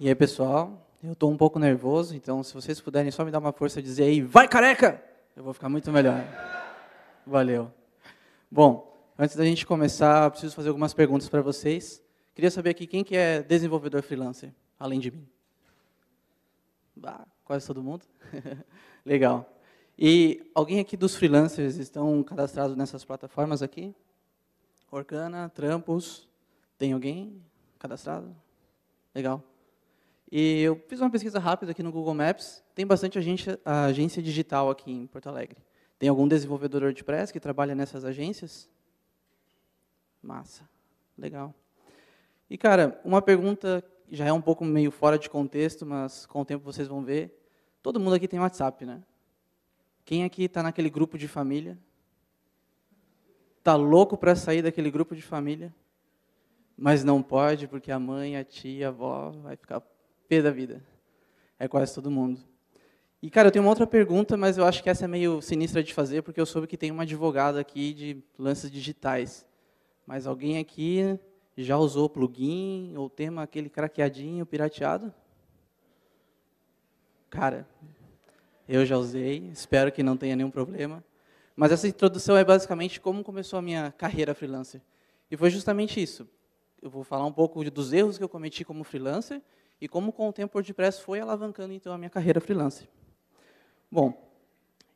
E aí, pessoal, eu estou um pouco nervoso, então se vocês puderem só me dar uma força e dizer aí, vai careca! Eu vou ficar muito melhor. Valeu. Bom, antes da gente começar, preciso fazer algumas perguntas para vocês. Queria saber aqui quem que é desenvolvedor freelancer, além de mim. Bah, quase todo mundo. Legal. E alguém aqui dos freelancers estão cadastrados nessas plataformas aqui? Organa, Trampos, tem alguém cadastrado? Legal. E eu fiz uma pesquisa rápida aqui no Google Maps. Tem bastante agência, agência digital aqui em Porto Alegre. Tem algum desenvolvedor WordPress que trabalha nessas agências? Massa. Legal. E, cara, uma pergunta já é um pouco meio fora de contexto, mas com o tempo vocês vão ver. Todo mundo aqui tem WhatsApp, né? Quem aqui está naquele grupo de família? Está louco para sair daquele grupo de família? Mas não pode, porque a mãe, a tia, a avó vai ficar P da vida. É quase todo mundo. E, cara, eu tenho uma outra pergunta, mas eu acho que essa é meio sinistra de fazer, porque eu soube que tem uma advogada aqui de lances digitais. Mas alguém aqui já usou plugin ou tema aquele craqueadinho, pirateado? Cara, eu já usei, espero que não tenha nenhum problema. Mas essa introdução é basicamente como começou a minha carreira freelancer. E foi justamente isso. Eu vou falar um pouco dos erros que eu cometi como freelancer e como com o tempo o WordPress foi alavancando então a minha carreira freelance. Bom,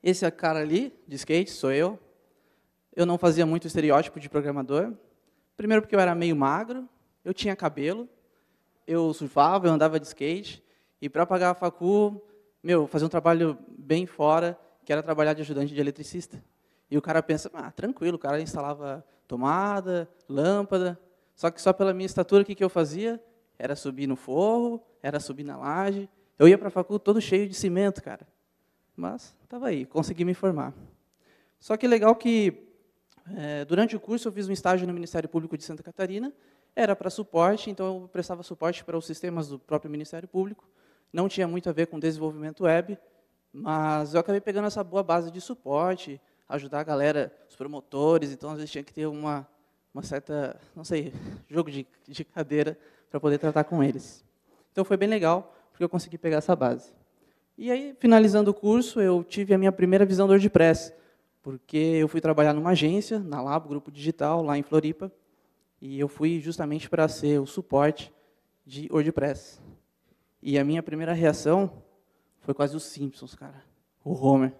esse é cara ali de skate sou eu. Eu não fazia muito estereótipo de programador. Primeiro porque eu era meio magro, eu tinha cabelo, eu surfava, eu andava de skate e para pagar a facu, meu, fazer um trabalho bem fora, que era trabalhar de ajudante de eletricista. E o cara pensa, ah, tranquilo, o cara instalava tomada, lâmpada. Só que só pela minha estatura, o que, que eu fazia? era subir no forro, era subir na laje. Eu ia para a faculdade todo cheio de cimento, cara. Mas estava aí, consegui me formar. Só que legal que é, durante o curso eu fiz um estágio no Ministério Público de Santa Catarina. Era para suporte, então eu prestava suporte para os sistemas do próprio Ministério Público. Não tinha muito a ver com desenvolvimento web, mas eu acabei pegando essa boa base de suporte, ajudar a galera, os promotores. Então às vezes tinha que ter uma uma certa, não sei, jogo de, de cadeira para poder tratar com eles. Então foi bem legal, porque eu consegui pegar essa base. E aí, finalizando o curso, eu tive a minha primeira visão do WordPress, porque eu fui trabalhar numa agência, na Lab Grupo Digital, lá em Floripa, e eu fui justamente para ser o suporte de WordPress. E a minha primeira reação foi quase os Simpsons, cara, o Homer.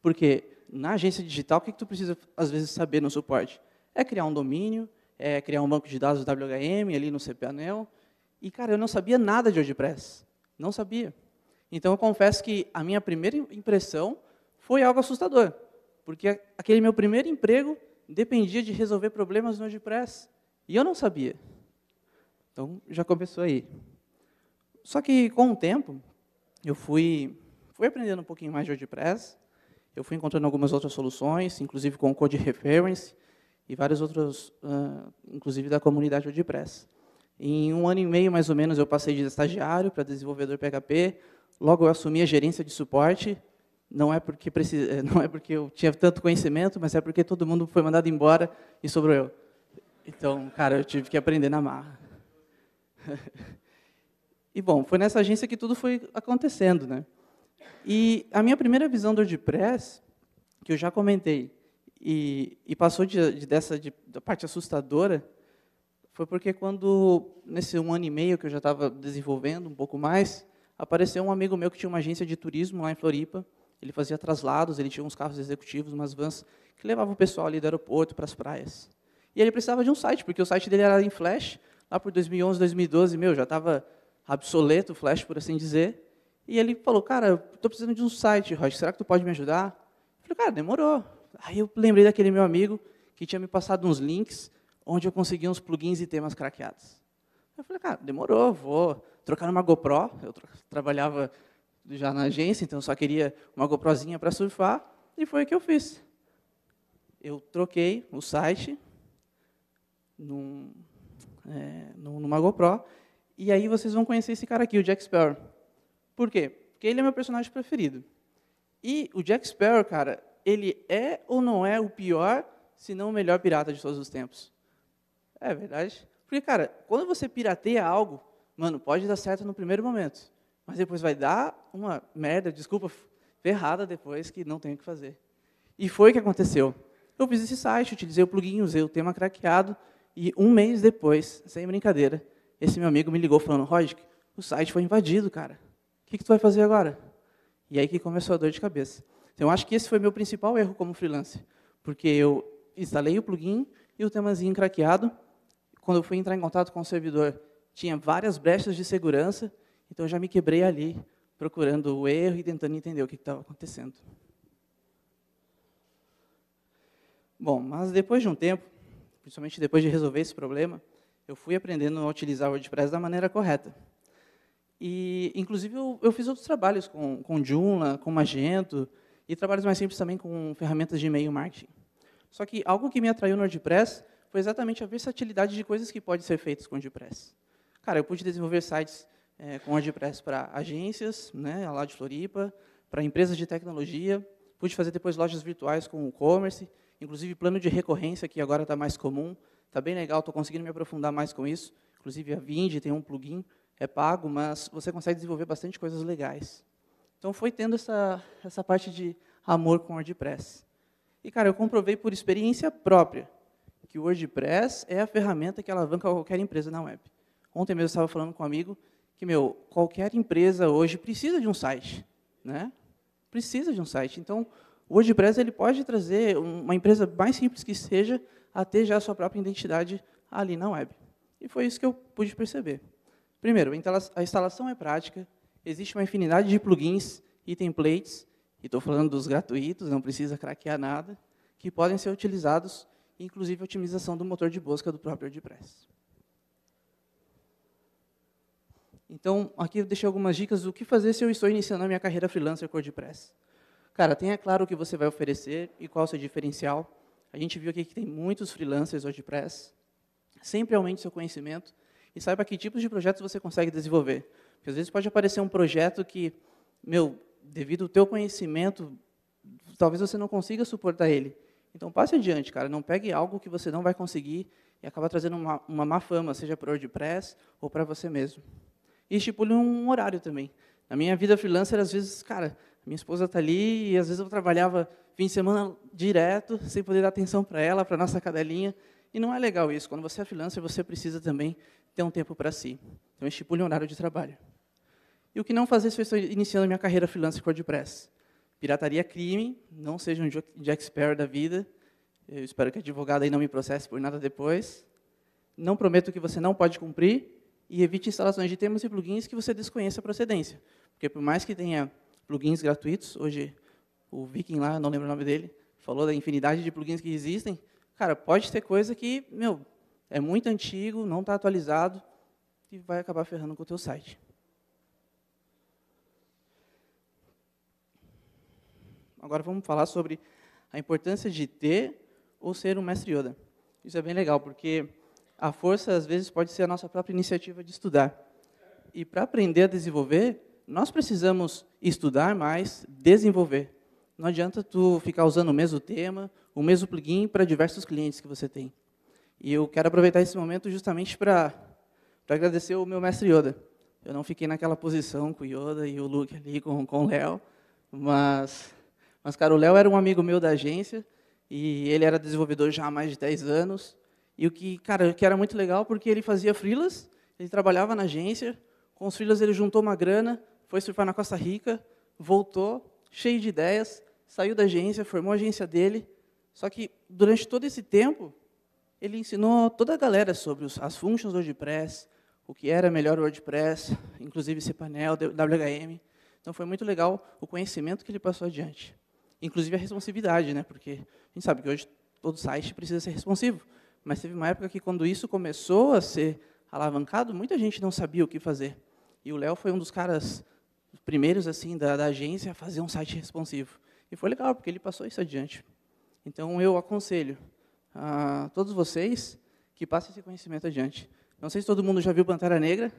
Porque na agência digital, o que, que tu precisa, às vezes, saber no suporte? É criar um domínio, é criar um banco de dados WHM ali no cpanel, e, cara, eu não sabia nada de WordPress. Não sabia. Então, eu confesso que a minha primeira impressão foi algo assustador. Porque aquele meu primeiro emprego dependia de resolver problemas no WordPress. E eu não sabia. Então, já começou aí. Só que, com o tempo, eu fui, fui aprendendo um pouquinho mais de WordPress. Eu fui encontrando algumas outras soluções, inclusive com o Code Reference e vários outros, uh, inclusive da comunidade WordPress. Em um ano e meio, mais ou menos, eu passei de estagiário para desenvolvedor PHP. Logo, eu assumi a gerência de suporte. Não é, porque não é porque eu tinha tanto conhecimento, mas é porque todo mundo foi mandado embora e sobrou eu. Então, cara, eu tive que aprender na marra. E, bom, foi nessa agência que tudo foi acontecendo. Né? E a minha primeira visão do WordPress, que eu já comentei, e, e passou de, de dessa de, da parte assustadora foi porque quando, nesse um ano e meio que eu já estava desenvolvendo um pouco mais, apareceu um amigo meu que tinha uma agência de turismo lá em Floripa, ele fazia traslados, ele tinha uns carros executivos, umas vans, que levavam o pessoal ali do aeroporto para as praias. E ele precisava de um site, porque o site dele era em Flash, lá por 2011, 2012, meu, já estava obsoleto o Flash, por assim dizer. E ele falou, cara, estou precisando de um site, Roger, será que tu pode me ajudar? Eu falei, cara, demorou. Aí eu lembrei daquele meu amigo que tinha me passado uns links onde eu conseguia uns plugins e temas craqueados. Eu falei, cara, demorou, vou trocar numa GoPro. Eu trabalhava já na agência, então só queria uma GoProzinha para surfar, e foi o que eu fiz. Eu troquei o site num, é, numa GoPro, e aí vocês vão conhecer esse cara aqui, o Jack Sparrow. Por quê? Porque ele é meu personagem preferido. E o Jack Sparrow, cara, ele é ou não é o pior, se não o melhor pirata de todos os tempos? É verdade. Porque, cara, quando você pirateia algo, mano, pode dar certo no primeiro momento. Mas depois vai dar uma merda, desculpa, ferrada depois que não tem o que fazer. E foi o que aconteceu. Eu fiz esse site, utilizei o plugin, usei o tema craqueado, e um mês depois, sem brincadeira, esse meu amigo me ligou falando, Rogic, o site foi invadido, cara. O que, que tu vai fazer agora? E aí que começou a dor de cabeça. Então, eu acho que esse foi meu principal erro como freelancer, porque eu instalei o plugin e o temazinho craqueado, quando eu fui entrar em contato com o servidor, tinha várias brechas de segurança, então eu já me quebrei ali, procurando o erro e tentando entender o que estava acontecendo. Bom, mas depois de um tempo, principalmente depois de resolver esse problema, eu fui aprendendo a utilizar o WordPress da maneira correta. E, inclusive, eu, eu fiz outros trabalhos com, com Joomla, com Magento, e trabalhos mais simples também com ferramentas de e-mail marketing. Só que algo que me atraiu no WordPress foi exatamente a versatilidade de coisas que podem ser feitas com o WordPress. Cara, eu pude desenvolver sites é, com WordPress para agências, né, lá de Floripa, para empresas de tecnologia, pude fazer depois lojas virtuais com e-commerce, inclusive plano de recorrência, que agora está mais comum, está bem legal, estou conseguindo me aprofundar mais com isso. Inclusive, a Vind tem um plugin, é pago, mas você consegue desenvolver bastante coisas legais. Então, foi tendo essa, essa parte de amor com WordPress. E, cara, eu comprovei por experiência própria que o WordPress é a ferramenta que alavanca qualquer empresa na web. Ontem mesmo eu estava falando com um amigo que, meu, qualquer empresa hoje precisa de um site, né? Precisa de um site. Então, o WordPress ele pode trazer uma empresa mais simples que seja a ter já a sua própria identidade ali na web. E foi isso que eu pude perceber. Primeiro, a instalação é prática, existe uma infinidade de plugins e templates, e estou falando dos gratuitos, não precisa craquear nada, que podem ser utilizados inclusive a otimização do motor de busca do próprio WordPress. Então, aqui eu deixei algumas dicas do que fazer se eu estou iniciando a minha carreira freelancer com WordPress. Cara, tenha claro o que você vai oferecer e qual o seu diferencial. A gente viu aqui que tem muitos freelancers WordPress. Sempre aumente seu conhecimento e saiba que tipos de projetos você consegue desenvolver. Porque às vezes pode aparecer um projeto que, meu, devido ao teu conhecimento, talvez você não consiga suportar ele. Então passe adiante, cara. Não pegue algo que você não vai conseguir e acaba trazendo uma, uma má fama, seja para o WordPress ou para você mesmo. E estipule um horário também. Na minha vida freelancer, às vezes, cara, minha esposa está ali e às vezes eu trabalhava fim de semana direto, sem poder dar atenção para ela, para nossa cadelinha. E não é legal isso. Quando você é freelancer, você precisa também ter um tempo para si. Então, estipule um horário de trabalho. E o que não fazer se eu estou iniciando minha carreira freelancer com WordPress? Pirataria é crime, não seja um Jack Sparrow da vida. Eu espero que a advogada aí não me processe por nada depois. Não prometo que você não pode cumprir e evite instalações de temas e plugins que você desconheça a procedência. Porque por mais que tenha plugins gratuitos, hoje o Viking lá, não lembro o nome dele, falou da infinidade de plugins que existem. Cara, pode ter coisa que, meu, é muito antigo, não está atualizado e vai acabar ferrando com o teu site. Agora vamos falar sobre a importância de ter ou ser um mestre Yoda. Isso é bem legal, porque a força, às vezes, pode ser a nossa própria iniciativa de estudar. E para aprender a desenvolver, nós precisamos estudar mais, desenvolver. Não adianta tu ficar usando o mesmo tema, o mesmo plugin para diversos clientes que você tem. E eu quero aproveitar esse momento justamente para agradecer o meu mestre Yoda. Eu não fiquei naquela posição com o Yoda e o Luke ali, com, com o Léo, mas mas, cara, o Léo era um amigo meu da agência e ele era desenvolvedor já há mais de 10 anos. E o que, cara, que era muito legal porque ele fazia frilas, ele trabalhava na agência, com os frilas ele juntou uma grana, foi surfar na Costa Rica, voltou, cheio de ideias, saiu da agência, formou a agência dele. Só que durante todo esse tempo, ele ensinou toda a galera sobre os, as funções do WordPress, o que era melhor o WordPress, inclusive cPanel, WHM. Então foi muito legal o conhecimento que ele passou adiante. Inclusive a responsividade, né? porque a gente sabe que hoje todo site precisa ser responsivo. Mas teve uma época que, quando isso começou a ser alavancado, muita gente não sabia o que fazer. E o Léo foi um dos caras primeiros assim da, da, agência a fazer um site responsivo. E foi legal, porque ele passou isso adiante. Então, eu aconselho a todos vocês que passem esse conhecimento adiante. Não sei se todo mundo já viu Pantera Negra,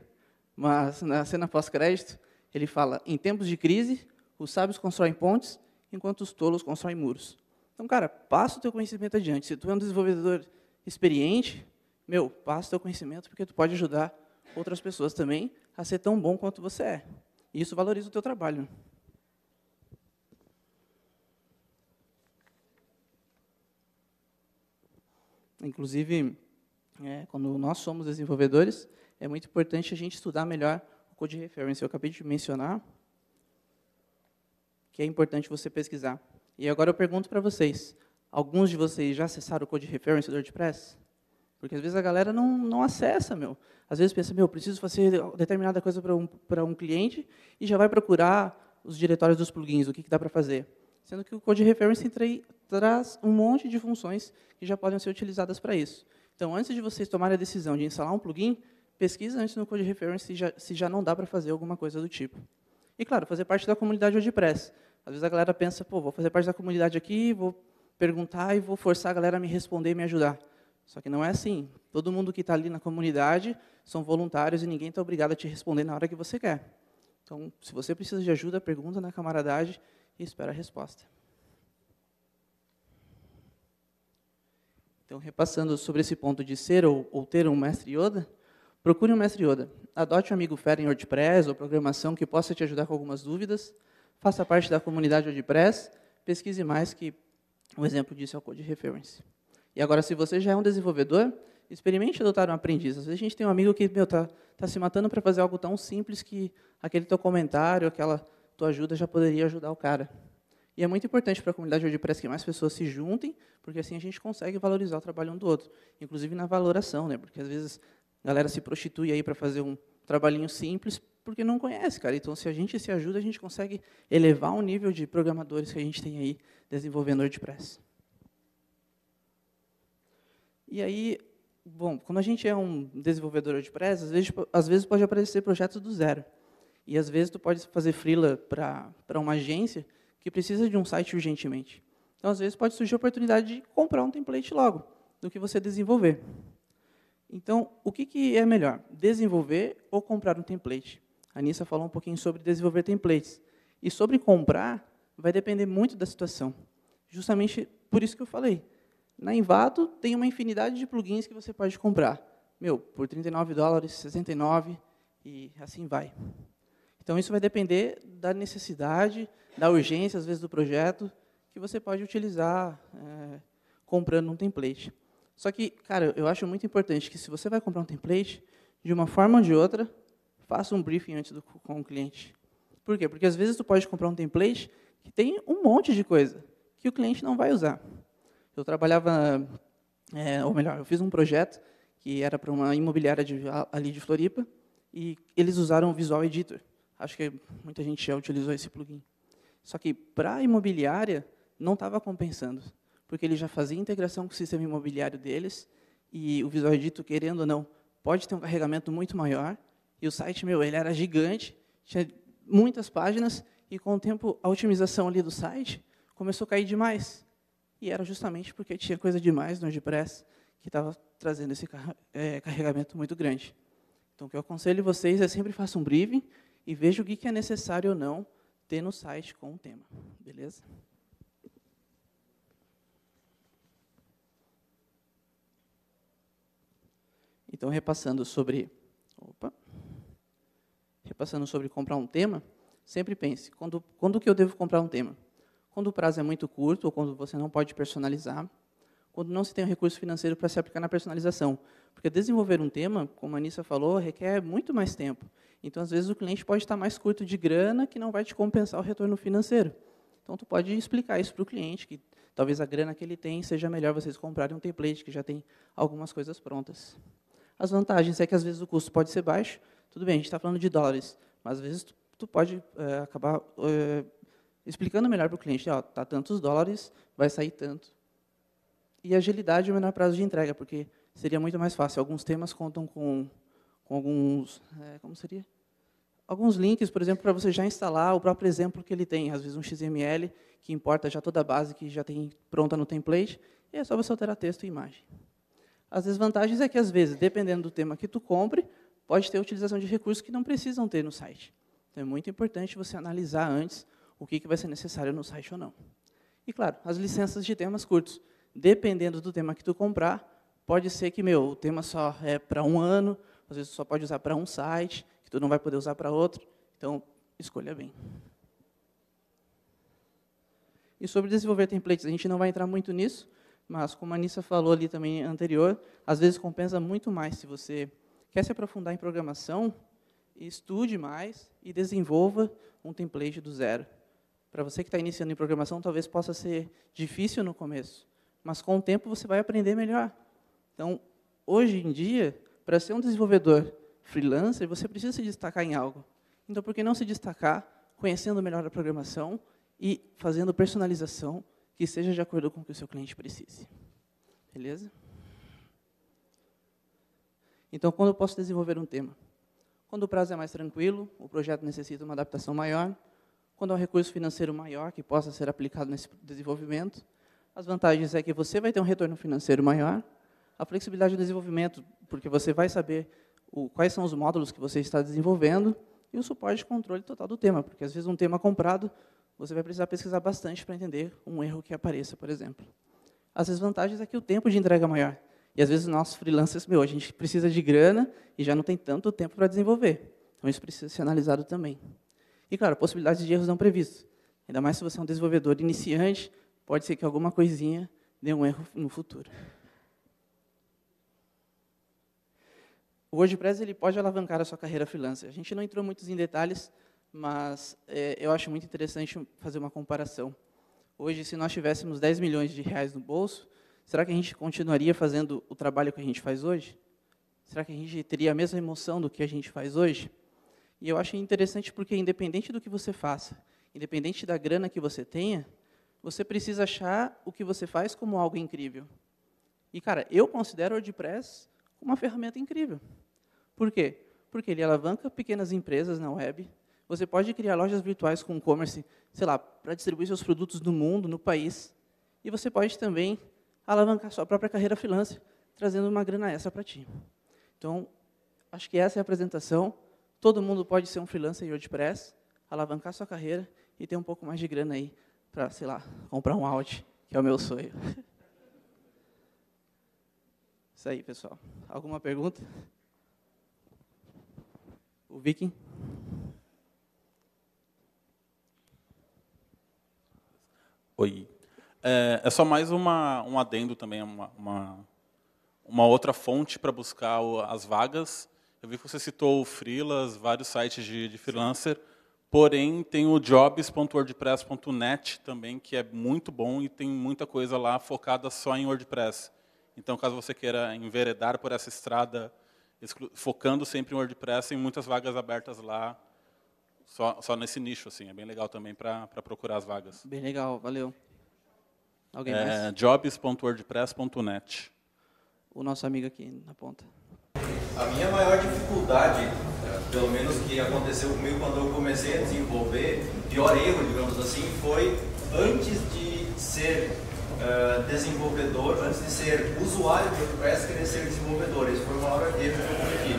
mas na cena pós-crédito, ele fala, em tempos de crise, os sábios constroem pontes enquanto os tolos constroem muros. Então, cara, passa o teu conhecimento adiante. Se tu é um desenvolvedor experiente, meu, passa o teu conhecimento, porque tu pode ajudar outras pessoas também a ser tão bom quanto você é. E isso valoriza o teu trabalho. Inclusive, é, quando nós somos desenvolvedores, é muito importante a gente estudar melhor o Code Reference. Eu acabei de mencionar, que é importante você pesquisar. E agora eu pergunto para vocês, alguns de vocês já acessaram o Code Reference do WordPress? Porque às vezes a galera não, não acessa, meu. Às vezes pensa, meu, preciso fazer determinada coisa para um, um cliente e já vai procurar os diretórios dos plugins, o que, que dá para fazer. Sendo que o Code Reference traz um monte de funções que já podem ser utilizadas para isso. Então, antes de vocês tomarem a decisão de instalar um plugin, pesquisa antes no Code Reference se já, se já não dá para fazer alguma coisa do tipo. E, claro, fazer parte da comunidade WordPress. Às vezes a galera pensa, pô, vou fazer parte da comunidade aqui, vou perguntar e vou forçar a galera a me responder e me ajudar. Só que não é assim. Todo mundo que está ali na comunidade são voluntários e ninguém está obrigado a te responder na hora que você quer. Então, se você precisa de ajuda, pergunta na camaradagem e espera a resposta. Então, repassando sobre esse ponto de ser ou, ou ter um mestre Yoda, procure um mestre Yoda. Adote um amigo fera em WordPress ou programação que possa te ajudar com algumas dúvidas faça parte da comunidade WordPress, pesquise mais, que um exemplo disso é o Code Reference. E agora, se você já é um desenvolvedor, experimente adotar um aprendiz. Às vezes a gente tem um amigo que está tá se matando para fazer algo tão simples que aquele teu comentário, aquela tua ajuda já poderia ajudar o cara. E é muito importante para a comunidade WordPress que mais pessoas se juntem, porque assim a gente consegue valorizar o trabalho um do outro, inclusive na valoração, né? Porque às vezes a galera se prostitui aí para fazer um trabalhinho simples porque não conhece, cara. Então, se a gente se ajuda, a gente consegue elevar o nível de programadores que a gente tem aí desenvolvendo WordPress. E aí, bom, quando a gente é um desenvolvedor WordPress, às vezes, às vezes pode aparecer projetos do zero. E às vezes tu pode fazer freela para uma agência que precisa de um site urgentemente. Então, às vezes pode surgir a oportunidade de comprar um template logo do que você desenvolver. Então, o que, que é melhor, desenvolver ou comprar um template? A Nissa falou um pouquinho sobre desenvolver templates. E sobre comprar, vai depender muito da situação. Justamente por isso que eu falei. Na Invato, tem uma infinidade de plugins que você pode comprar. Meu, por 39 dólares, 69 e assim vai. Então isso vai depender da necessidade, da urgência, às vezes do projeto, que você pode utilizar é, comprando um template. Só que, cara, eu acho muito importante que se você vai comprar um template, de uma forma ou de outra, faça um briefing antes do, com o cliente. Por quê? Porque às vezes tu pode comprar um template que tem um monte de coisa que o cliente não vai usar. Eu trabalhava, é, ou melhor, eu fiz um projeto que era para uma imobiliária de, ali de Floripa e eles usaram o Visual Editor. Acho que muita gente já utilizou esse plugin. Só que para a imobiliária não estava compensando, porque ele já fazia integração com o sistema imobiliário deles e o Visual Editor, querendo ou não, pode ter um carregamento muito maior e o site meu, ele era gigante, tinha muitas páginas, e com o tempo a otimização ali do site começou a cair demais. E era justamente porque tinha coisa demais no WordPress que estava trazendo esse é, carregamento muito grande. Então, o que eu aconselho vocês é sempre faça um briefing e veja o que é necessário ou não ter no site com o tema. Beleza? Então, repassando sobre repassando sobre comprar um tema, sempre pense, quando, quando que eu devo comprar um tema? Quando o prazo é muito curto, ou quando você não pode personalizar, quando não se tem o recurso financeiro para se aplicar na personalização. Porque desenvolver um tema, como a Anissa falou, requer muito mais tempo. Então, às vezes, o cliente pode estar mais curto de grana que não vai te compensar o retorno financeiro. Então, tu pode explicar isso para o cliente, que talvez a grana que ele tem seja melhor vocês comprarem um template que já tem algumas coisas prontas. As vantagens é que, às vezes, o custo pode ser baixo, tudo bem, a gente está falando de dólares, mas às vezes tu, tu pode é, acabar é, explicando melhor para o cliente, ó, tá tantos dólares, vai sair tanto. E agilidade e é o menor prazo de entrega, porque seria muito mais fácil. Alguns temas contam com, com alguns, é, como seria? Alguns links, por exemplo, para você já instalar o próprio exemplo que ele tem, às vezes um XML que importa já toda a base que já tem pronta no template, e é só você alterar texto e imagem. As desvantagens é que, às vezes, dependendo do tema que tu compre, pode ter utilização de recursos que não precisam ter no site. Então, é muito importante você analisar antes o que, que vai ser necessário no site ou não. E, claro, as licenças de temas curtos. Dependendo do tema que tu comprar, pode ser que, meu, o tema só é para um ano, às vezes só pode usar para um site, que tu não vai poder usar para outro. Então, escolha bem. E sobre desenvolver templates, a gente não vai entrar muito nisso, mas como a Anissa falou ali também anterior, às vezes compensa muito mais se você Quer se aprofundar em programação? Estude mais e desenvolva um template do zero. Para você que está iniciando em programação, talvez possa ser difícil no começo, mas com o tempo você vai aprender melhor. Então, hoje em dia, para ser um desenvolvedor freelancer, você precisa se destacar em algo. Então, por que não se destacar conhecendo melhor a programação e fazendo personalização que seja de acordo com o que o seu cliente precise? Beleza? Então, quando eu posso desenvolver um tema? Quando o prazo é mais tranquilo, o projeto necessita uma adaptação maior, quando há um recurso financeiro maior que possa ser aplicado nesse desenvolvimento, as vantagens é que você vai ter um retorno financeiro maior, a flexibilidade do desenvolvimento, porque você vai saber o, quais são os módulos que você está desenvolvendo, e o suporte e controle total do tema, porque às vezes um tema comprado, você vai precisar pesquisar bastante para entender um erro que apareça, por exemplo. As desvantagens é que o tempo de entrega é maior. E às vezes nossos freelancers, meu, a gente precisa de grana e já não tem tanto tempo para desenvolver. Então isso precisa ser analisado também. E claro, possibilidades de erros não previstos. Ainda mais se você é um desenvolvedor iniciante, pode ser que alguma coisinha dê um erro no futuro. O WordPress ele pode alavancar a sua carreira freelancer. A gente não entrou muito em detalhes, mas é, eu acho muito interessante fazer uma comparação. Hoje, se nós tivéssemos 10 milhões de reais no bolso, Será que a gente continuaria fazendo o trabalho que a gente faz hoje? Será que a gente teria a mesma emoção do que a gente faz hoje? E eu acho interessante porque, independente do que você faça, independente da grana que você tenha, você precisa achar o que você faz como algo incrível. E, cara, eu considero o WordPress uma ferramenta incrível. Por quê? Porque ele alavanca pequenas empresas na web. Você pode criar lojas virtuais com e-commerce, sei lá, para distribuir seus produtos no mundo, no país. E você pode também alavancar sua própria carreira freelance, trazendo uma grana extra para ti. Então, acho que essa é a apresentação. Todo mundo pode ser um freelancer em WordPress, alavancar sua carreira e ter um pouco mais de grana aí para, sei lá, comprar um alt que é o meu sonho. Isso aí, pessoal. Alguma pergunta? O Viking? Oi, é, é só mais uma, um adendo também, uma, uma, uma outra fonte para buscar o, as vagas. Eu vi que você citou o Freelas, vários sites de, de freelancer, porém tem o jobs.wordpress.net também, que é muito bom e tem muita coisa lá focada só em WordPress. Então, caso você queira enveredar por essa estrada, focando sempre em WordPress, tem muitas vagas abertas lá, só, só nesse nicho. assim. É bem legal também para procurar as vagas. Bem legal, valeu. Alguém é, Jobs.wordpress.net. O nosso amigo aqui na ponta. A minha maior dificuldade, é, pelo menos que aconteceu comigo quando eu comecei a desenvolver, o pior erro, digamos assim, foi antes de ser uh, desenvolvedor, antes de ser usuário do WordPress, querer ser desenvolvedor. Esse foi o maior erro que eu cometi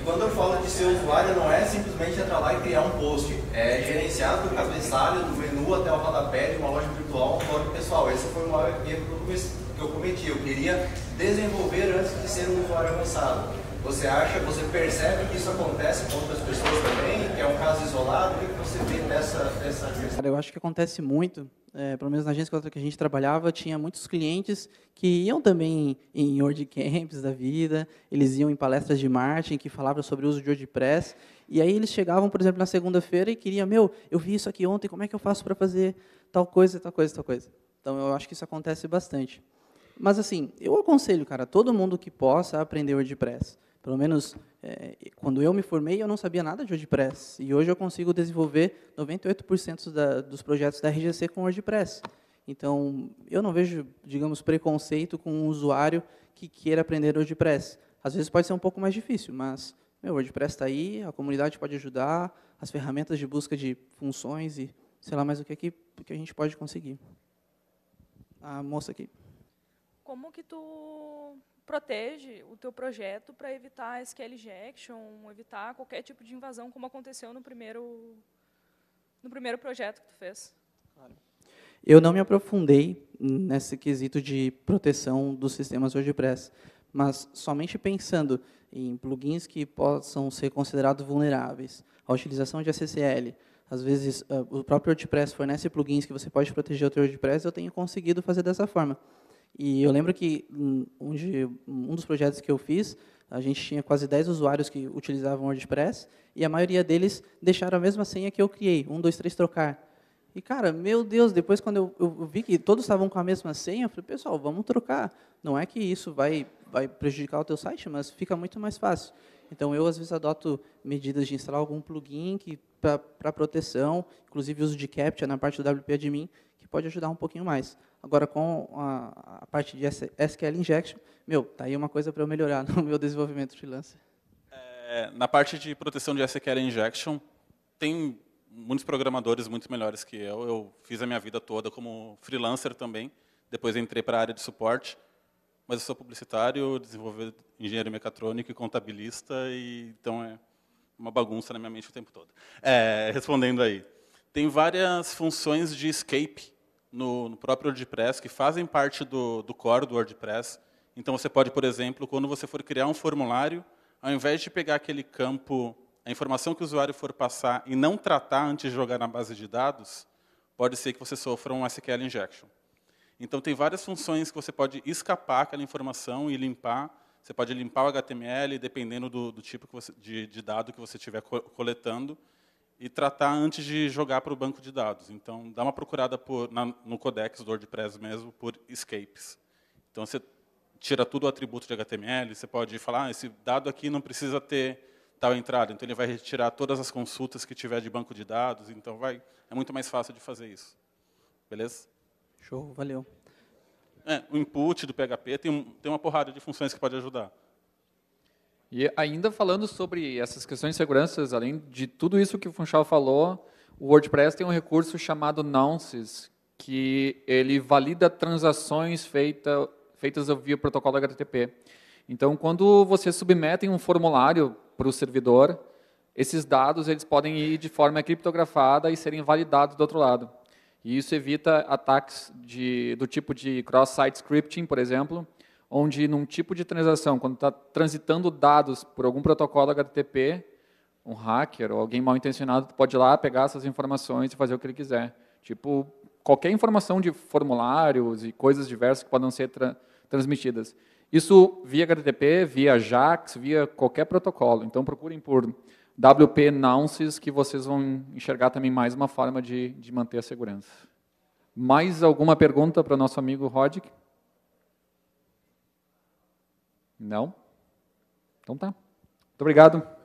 e quando eu falo de ser usuário, não é simplesmente entrar lá e criar um post. É gerenciado do cabeçalho, do menu até o rodapé de uma loja virtual, um blog pessoal. Esse foi o maior erro que eu cometi. Eu queria desenvolver antes de ser um usuário avançado. Você acha, você percebe que isso acontece com outras Eu acho que acontece muito. É, pelo menos na agência que a gente trabalhava, tinha muitos clientes que iam também em WordCamps da vida, eles iam em palestras de marketing que falavam sobre o uso de WordPress, e aí eles chegavam, por exemplo, na segunda-feira e queriam, meu, eu vi isso aqui ontem, como é que eu faço para fazer tal coisa, tal coisa, tal coisa. Então, eu acho que isso acontece bastante. Mas, assim, eu aconselho, cara, todo mundo que possa aprender WordPress. Pelo menos, é, quando eu me formei, eu não sabia nada de WordPress. E hoje eu consigo desenvolver 98% da, dos projetos da RGC com WordPress. Então, eu não vejo, digamos, preconceito com um usuário que queira aprender WordPress. Às vezes pode ser um pouco mais difícil, mas o WordPress está aí, a comunidade pode ajudar, as ferramentas de busca de funções e sei lá mais o que, é que, que a gente pode conseguir. A ah, moça aqui. Como que tu protege o teu projeto para evitar SQL injection, evitar qualquer tipo de invasão, como aconteceu no primeiro, no primeiro projeto que tu fez. Claro. Eu não me aprofundei nesse quesito de proteção dos sistemas WordPress, mas somente pensando em plugins que possam ser considerados vulneráveis, a utilização de SSL, às vezes ah, o próprio WordPress fornece plugins que você pode proteger o teu WordPress, eu tenho conseguido fazer dessa forma. E eu lembro que onde, hum, um dos projetos que eu fiz, a gente tinha quase 10 usuários que utilizavam WordPress, e a maioria deles deixaram a mesma senha que eu criei, 1, 2, 3, trocar. E, cara, meu Deus, depois quando eu, eu vi que todos estavam com a mesma senha, eu falei, pessoal, vamos trocar. Não é que isso vai, vai prejudicar o teu site, mas fica muito mais fácil. Então, eu, às vezes, adoto medidas de instalar algum plugin para proteção, inclusive uso de CAPTCHA na parte do WP Admin, que pode ajudar um pouquinho mais. Agora, com a, a parte de SQL Injection, meu, tá aí uma coisa para eu melhorar no meu desenvolvimento freelancer. É, na parte de proteção de SQL Injection, tem muitos programadores muito melhores que eu. Eu fiz a minha vida toda como freelancer também. Depois entrei para a área de suporte. Mas eu sou publicitário, desenvolvedor, engenheiro mecatrônico e contabilista. E, então, é uma bagunça na minha mente o tempo todo. É, respondendo aí. Tem várias funções de escape no, no próprio WordPress, que fazem parte do, do core do WordPress. Então, você pode, por exemplo, quando você for criar um formulário, ao invés de pegar aquele campo, a informação que o usuário for passar e não tratar antes de jogar na base de dados, pode ser que você sofra um SQL injection. Então, tem várias funções que você pode escapar aquela informação e limpar. Você pode limpar o HTML, dependendo do, do tipo você, de, de, dado que você estiver coletando e tratar antes de jogar para o banco de dados. Então, dá uma procurada por, na, no codex do WordPress mesmo por escapes. Então, você tira tudo o atributo de HTML, você pode falar, ah, esse dado aqui não precisa ter tal entrada, então ele vai retirar todas as consultas que tiver de banco de dados, então vai, é muito mais fácil de fazer isso. Beleza? Show, valeu. É, o input do PHP tem, tem uma porrada de funções que pode ajudar. E ainda falando sobre essas questões de segurança, além de tudo isso que o Funchal falou, o WordPress tem um recurso chamado Nonces, que ele valida transações feita, feitas via protocolo HTTP. Então, quando você submete um formulário para o servidor, esses dados eles podem ir de forma criptografada e serem validados do outro lado. E isso evita ataques de, do tipo de cross-site scripting, por exemplo, onde num tipo de transação, quando está transitando dados por algum protocolo HTTP, um hacker ou alguém mal intencionado pode ir lá pegar essas informações e fazer o que ele quiser. Tipo, qualquer informação de formulários e coisas diversas que podem ser tra transmitidas. Isso via HTTP, via JAX, via qualquer protocolo. Então procurem por WP announces que vocês vão enxergar também mais uma forma de, de manter a segurança. Mais alguma pergunta para o nosso amigo Roddick? Não? Então tá. Muito obrigado.